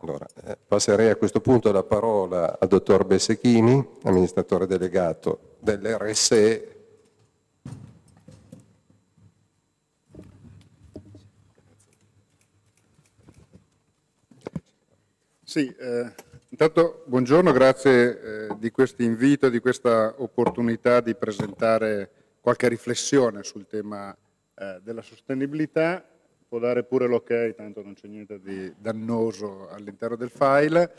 Allora, eh, passerei a questo punto la parola al dottor Bessechini, amministratore delegato dell'RSE. Sì, eh, intanto buongiorno, grazie eh, di questo invito, di questa opportunità di presentare qualche riflessione sul tema eh, della sostenibilità può dare pure l'ok, tanto non c'è niente di dannoso all'interno del file.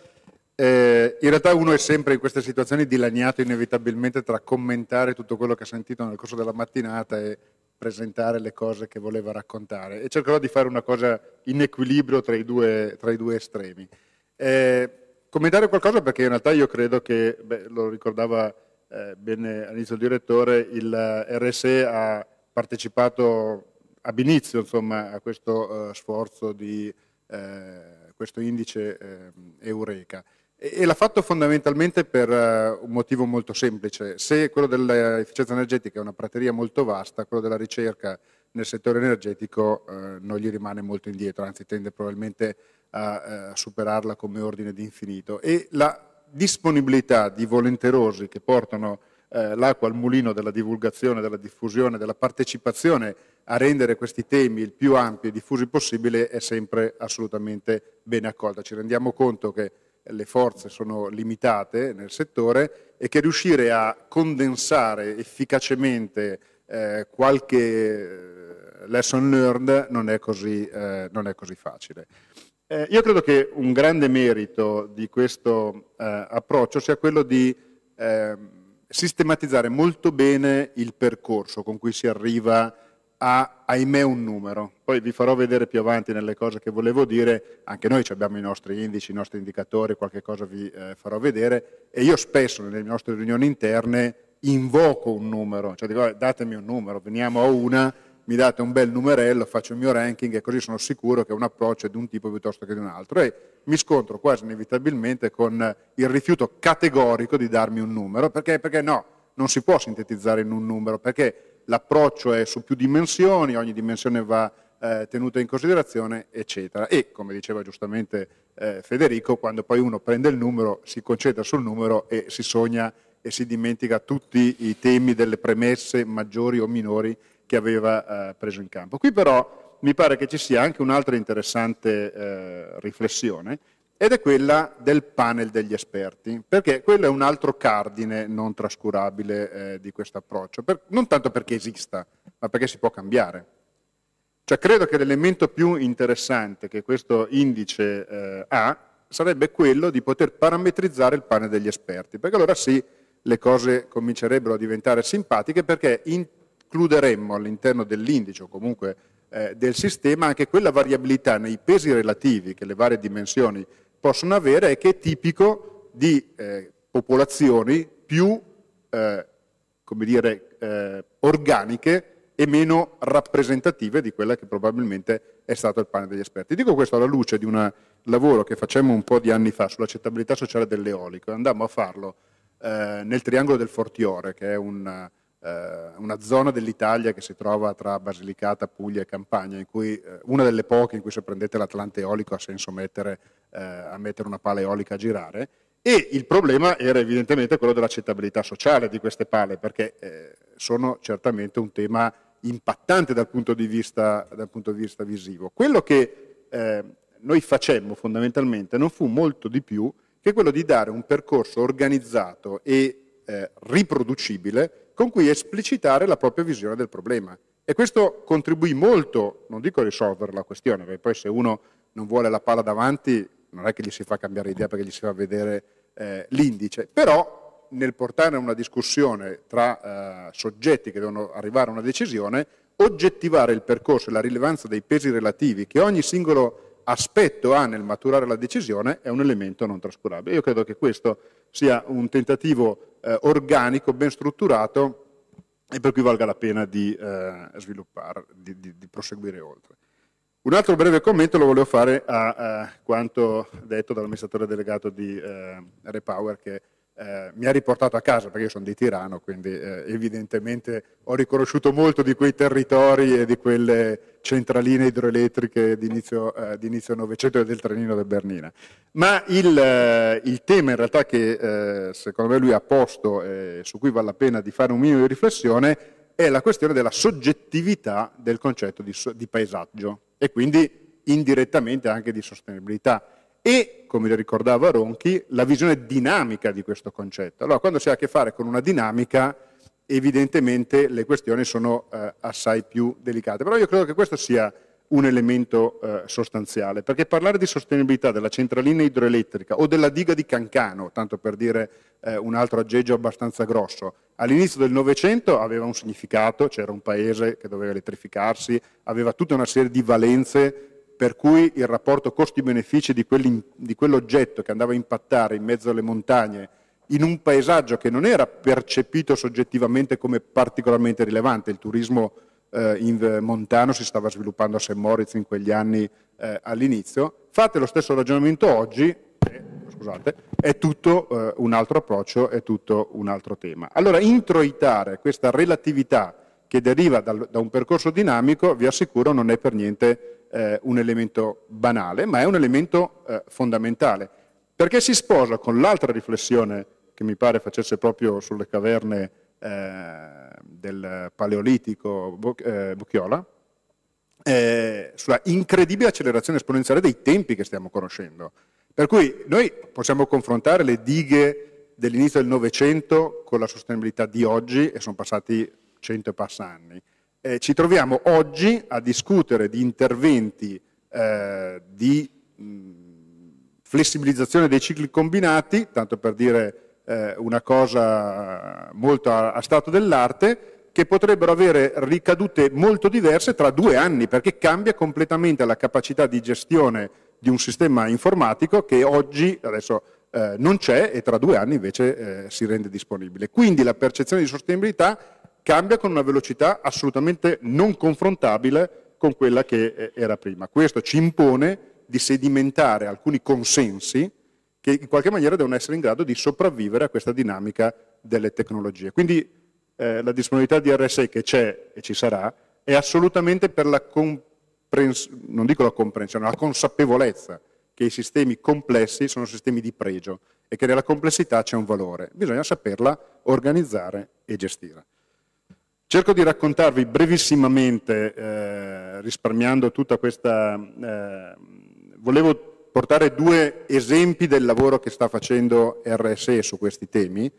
Eh, in realtà uno è sempre in queste situazioni dilaniato inevitabilmente tra commentare tutto quello che ha sentito nel corso della mattinata e presentare le cose che voleva raccontare e cercherò di fare una cosa in equilibrio tra i due, tra i due estremi. Eh, commentare qualcosa perché in realtà io credo che, beh, lo ricordava eh, bene all'inizio il direttore, il eh, RSE ha partecipato ab inizio insomma, a questo eh, sforzo di eh, questo indice ehm, Eureka. E, l'ha fatto fondamentalmente per eh, un motivo molto semplice. Se quello dell'efficienza energetica è una prateria molto vasta, quello della ricerca nel settore energetico eh, non gli rimane molto indietro, anzi tende probabilmente a, a superarla come ordine di infinito. E la disponibilità di volenterosi che portano eh, l'acqua al mulino della divulgazione, della diffusione, della partecipazione a rendere questi temi il più ampi e diffusi possibile è sempre assolutamente ben accolta. Ci rendiamo conto che le forze sono limitate nel settore e che riuscire a condensare efficacemente eh, qualche eh, lesson learned non è così, eh, non è così facile. Eh, io credo che un grande merito di questo eh, approccio sia quello di ehm, sistematizzare molto bene il percorso con cui si arriva a, ahimè, un numero. Poi vi farò vedere più avanti nelle cose che volevo dire, anche noi abbiamo i nostri indici, i nostri indicatori, qualche cosa vi eh, farò vedere, e io spesso nelle nostre riunioni interne invoco un numero, cioè dico datemi un numero, veniamo a una, mi date un bel numerello, faccio il mio ranking e così sono sicuro che un approccio è di un tipo piuttosto che di un altro. E mi scontro quasi inevitabilmente con eh, il rifiuto categorico di darmi un numero, perché, perché no, non si può sintetizzare in un numero, perché l'approccio è su più dimensioni, ogni dimensione va eh, tenuta in considerazione, eccetera. E come diceva giustamente eh, Federico, quando poi uno prende il numero, si concentra sul numero e si sogna e si dimentica tutti i temi delle premesse maggiori o minori che aveva eh, preso in campo. Qui però mi pare che ci sia anche un'altra interessante eh, riflessione, ed è quella del panel degli esperti, perché quello è un altro cardine non trascurabile eh, di questo approccio, per, non tanto perché esista, ma perché si può cambiare. Cioè credo che l'elemento più interessante che questo indice eh, ha sarebbe quello di poter parametrizzare il panel degli esperti, perché allora sì, le cose comincerebbero a diventare simpatiche perché includeremmo all'interno dell'indice o comunque eh, del sistema, anche quella variabilità nei pesi relativi che le varie dimensioni possono avere è che è tipico di eh, popolazioni più eh, come dire, eh, organiche e meno rappresentative di quella che probabilmente è stato il pane degli esperti. Dico questo alla luce di un lavoro che facemmo un po' di anni fa sull'accettabilità sociale dell'eolico. Andammo a farlo eh, nel triangolo del Fortiore, che è un, eh, una zona dell'Italia che si trova tra Basilicata, Puglia e Campania, in cui, eh, una delle poche in cui se prendete l'Atlante eolico ha senso mettere, eh, a mettere una pala eolica a girare, e il problema era evidentemente quello dell'accettabilità sociale di queste pale, perché eh, sono certamente un tema impattante dal punto di vista, punto di vista visivo. Quello che eh, noi facemmo fondamentalmente non fu molto di più che quello di dare un percorso organizzato e eh, riproducibile con cui esplicitare la propria visione del problema. E questo contribuì molto, non dico a risolvere la questione, perché poi se uno non vuole la palla davanti non è che gli si fa cambiare idea perché gli si fa vedere eh, l'indice, però nel portare una discussione tra eh, soggetti che devono arrivare a una decisione, oggettivare il percorso e la rilevanza dei pesi relativi che ogni singolo aspetto ha nel maturare la decisione è un elemento non trascurabile. Io credo che questo sia un tentativo eh, organico, ben strutturato e per cui valga la pena di eh, sviluppare, di, di, di, proseguire oltre. Un altro breve commento lo volevo fare a, a eh, quanto detto dall'amministratore delegato di eh, Repower che eh, mi ha riportato a casa, perché io sono di Tirano, quindi eh, evidentemente ho riconosciuto molto di quei territori e di quelle centraline idroelettriche di inizio eh, Novecento e del trenino del Bernina. Ma il, eh, il tema in realtà che eh, secondo me lui ha posto e su cui vale la pena di fare un minimo di riflessione è la questione della soggettività del concetto di, di paesaggio e quindi indirettamente anche di sostenibilità e, come le ricordava Ronchi, la visione dinamica di questo concetto. Allora, quando si ha a che fare con una dinamica, evidentemente le questioni sono eh, assai più delicate. Però io credo che questo sia un elemento eh, sostanziale, perché parlare di sostenibilità della centralina idroelettrica o della diga di Cancano, tanto per dire eh, un altro aggeggio abbastanza grosso, all'inizio del Novecento aveva un significato, c'era un paese che doveva elettrificarsi, aveva tutta una serie di valenze per cui il rapporto costi-benefici di, di quell'oggetto che andava a impattare in mezzo alle montagne in un paesaggio che non era percepito soggettivamente come particolarmente rilevante, il turismo eh, in montano si stava sviluppando a St. Moritz in quegli anni eh, all'inizio, fate lo stesso ragionamento oggi, eh, scusate, è tutto eh, un altro approccio, è tutto un altro tema. Allora introitare questa relatività che deriva dal, da un percorso dinamico, vi assicuro, non è per niente eh, un elemento banale, ma è un elemento eh, fondamentale, perché si sposa con l'altra riflessione che mi pare facesse proprio sulle caverne eh, del Paleolitico Bucchiola, eh, eh, sulla incredibile accelerazione esponenziale dei tempi che stiamo conoscendo. Per cui noi possiamo confrontare le dighe dell'inizio del Novecento con la sostenibilità di oggi e sono passati cento e passa anni eh, ci troviamo oggi a discutere di interventi eh, di mh, flessibilizzazione dei cicli combinati, tanto per dire eh, una cosa molto a, a stato dell'arte, che potrebbero avere ricadute molto diverse tra due anni, perché cambia completamente la capacità di gestione di un sistema informatico che oggi, adesso eh, non c'è e tra due anni invece eh, si rende disponibile. Quindi la percezione di sostenibilità cambia con una velocità assolutamente non confrontabile con quella che eh, era prima. Questo ci impone di sedimentare alcuni consensi che in qualche maniera devono essere in grado di sopravvivere a questa dinamica delle tecnologie. Quindi eh, la disponibilità di RSA che c'è e ci sarà è assolutamente per la, non dico la comprensione, la consapevolezza che i sistemi complessi sono sistemi di pregio e che nella complessità c'è un valore. Bisogna saperla organizzare e gestire. Cerco di raccontarvi brevissimamente, eh, risparmiando tutta questa... Eh, volevo portare due esempi del lavoro che sta facendo RSE su questi temi.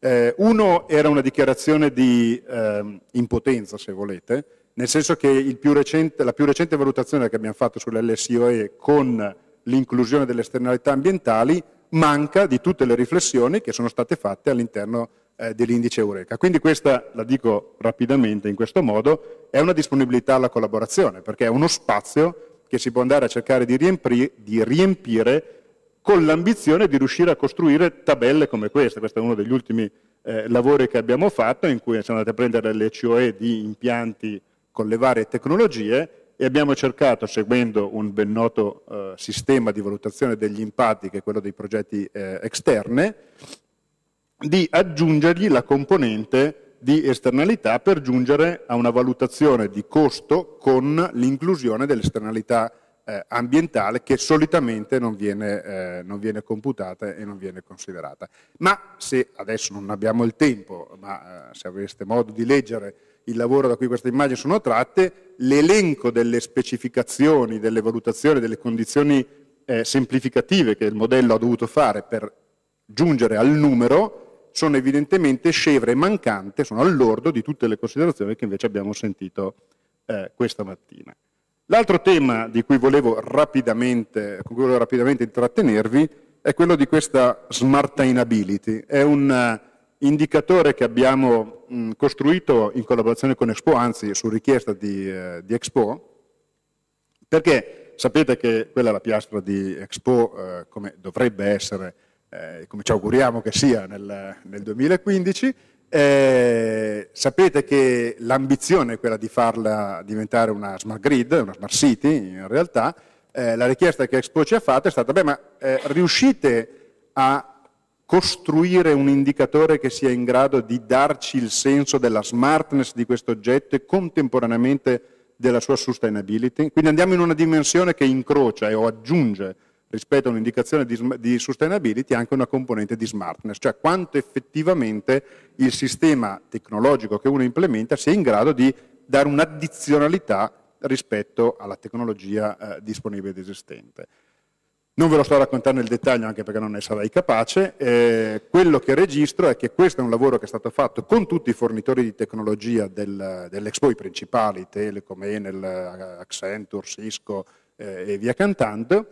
Eh, uno era una dichiarazione di eh, impotenza, se volete, nel senso che più recente, la più recente valutazione che abbiamo fatto sull'LSIOE con l'inclusione delle esternalità ambientali manca di tutte le riflessioni che sono state fatte all'interno eh, dell'indice Eureka. Quindi questa, la dico rapidamente in questo modo, è una disponibilità alla collaborazione, perché è uno spazio che si può andare a cercare di, riempri, di riempire con l'ambizione di riuscire a costruire tabelle come questa. Questo è uno degli ultimi eh, lavori che abbiamo fatto, in cui siamo andati a prendere le COE di impianti con le varie tecnologie e abbiamo cercato, seguendo un ben noto eh, sistema di valutazione degli impatti, che è quello dei progetti eh, esterne, di aggiungergli la componente di esternalità per giungere a una valutazione di costo con l'inclusione dell'esternalità eh, ambientale che solitamente non viene, eh, non viene, computata e non viene considerata. Ma se adesso non abbiamo il tempo, ma eh, se aveste modo di leggere il lavoro da cui queste immagini sono tratte, l'elenco delle specificazioni, delle valutazioni, delle condizioni eh, semplificative che il modello ha dovuto fare per giungere al numero sono evidentemente scevre e mancante, sono all'ordo di tutte le considerazioni che invece abbiamo sentito eh, questa mattina. L'altro tema di cui volevo rapidamente, con cui volevo rapidamente intrattenervi è quello di questa smartainability. È un eh, indicatore che abbiamo mh, mm, costruito in collaborazione con Expo, anzi su richiesta di, eh, di Expo, perché sapete che quella è la piastra di Expo, eh, come dovrebbe essere eh, come ci auguriamo che sia nel, nel 2015, eh, sapete che l'ambizione è quella di farla diventare una smart grid, una smart city in realtà, eh, la richiesta che Expo ci ha fatto è stata, beh ma eh, riuscite a costruire un indicatore che sia in grado di darci il senso della smartness di questo oggetto e contemporaneamente della sua sustainability. Quindi andiamo in una dimensione che incrocia e o aggiunge rispetto a un'indicazione di, di, sustainability anche una componente di smartness, cioè quanto effettivamente il sistema tecnologico che uno implementa sia in grado di dare un'addizionalità rispetto alla tecnologia eh, disponibile ed esistente. Non ve lo sto a raccontare nel dettaglio anche perché non ne sarei capace, eh, quello che registro è che questo è un lavoro che è stato fatto con tutti i fornitori di tecnologia del, dell'Expo, i principali, Telecom, Enel, Accenture, Cisco eh, e via cantando,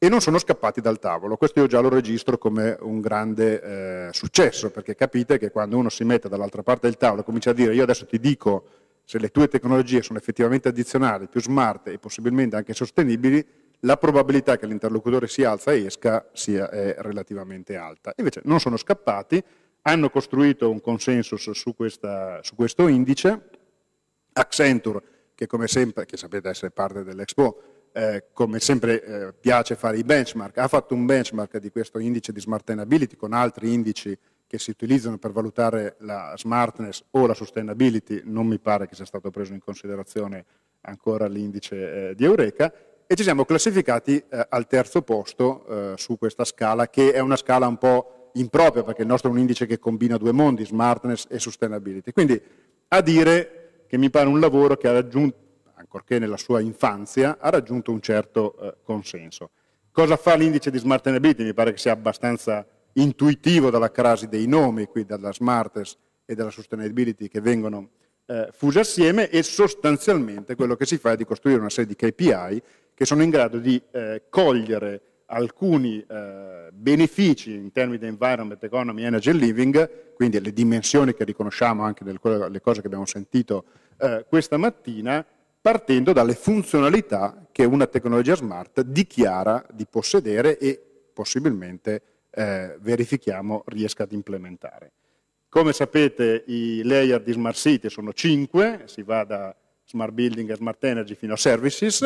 e non sono scappati dal tavolo. Questo io già lo registro come un grande eh, successo, perché capite che quando uno si mette dall'altra parte del tavolo e comincia a dire io adesso ti dico se le tue tecnologie sono effettivamente addizionali, più smart e possibilmente anche sostenibili, la probabilità che l'interlocutore si alza e esca sia è relativamente alta. Invece non sono scappati, hanno costruito un consensus su, questa, su questo indice. Accenture, che come sempre, che sapete essere parte dell'Expo, eh, come sempre eh, piace fare i benchmark, ha fatto un benchmark di questo indice di smartainability con altri indici che si utilizzano per valutare la smartness o la sustainability, non mi pare che sia stato preso in considerazione ancora l'indice eh, di Eureka, e ci siamo classificati eh, al terzo posto eh, su questa scala, che è una scala un po' impropria, perché il nostro è un indice che combina due mondi, smartness e sustainability. Quindi a dire che mi pare un lavoro che ha raggiunto ancorché nella sua infanzia, ha raggiunto un certo eh, consenso. Cosa fa l'indice di smart enability? Mi pare che sia abbastanza intuitivo dalla crasi dei nomi, qui dalla smartness e dalla sustainability che vengono eh, fuse assieme e sostanzialmente quello che si fa è di costruire una serie di KPI che sono in grado di eh, cogliere alcuni eh, benefici in termini di environment, economy, energy and living, quindi le dimensioni che riconosciamo anche nelle cose che abbiamo sentito eh, questa mattina, partendo dalle funzionalità che una tecnologia smart dichiara di possedere e possibilmente eh, verifichiamo riesca ad implementare. Come sapete i layer di Smart City sono 5, si va da Smart Building e Smart Energy fino a Services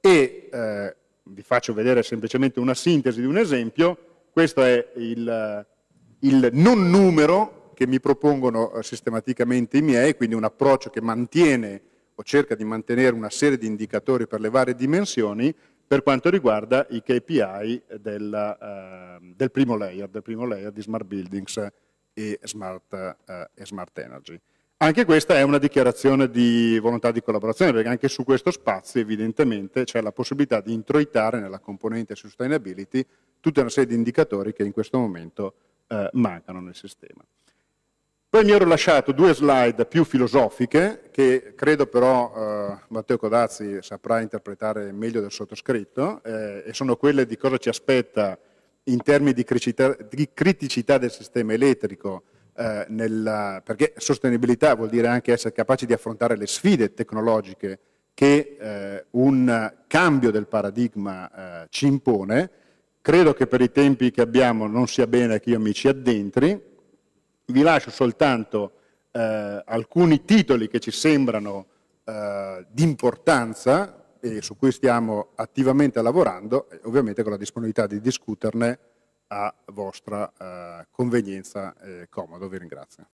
e eh, vi faccio vedere semplicemente una sintesi di un esempio, questo è il, il non numero che mi propongono eh, sistematicamente i miei, quindi un approccio che mantiene o cerca di mantenere una serie di indicatori per le varie dimensioni per quanto riguarda i KPI della, eh, del, primo layer, del, primo layer, di Smart Buildings e Smart, eh, e smart Energy. Anche questa è una dichiarazione di volontà di collaborazione, perché anche su questo spazio evidentemente c'è la possibilità di introitare nella componente sustainability tutta una serie di indicatori che in questo momento eh, mancano nel sistema. Poi mi ero lasciato due slide più filosofiche, che credo però eh, Matteo Codazzi saprà interpretare meglio del sottoscritto, eh, e sono quelle di cosa ci aspetta in termini di criticità, di criticità del sistema elettrico, eh, nella, perché sostenibilità vuol dire anche essere capaci di affrontare le sfide tecnologiche che eh, un cambio del paradigma eh, ci impone. Credo che per i tempi che abbiamo non sia bene che io mi ci addentri, vi lascio soltanto eh, alcuni titoli che ci sembrano eh, di importanza e su cui stiamo attivamente lavorando, ovviamente con la disponibilità di discuterne a vostra eh, convenienza e comodo. Vi ringrazio.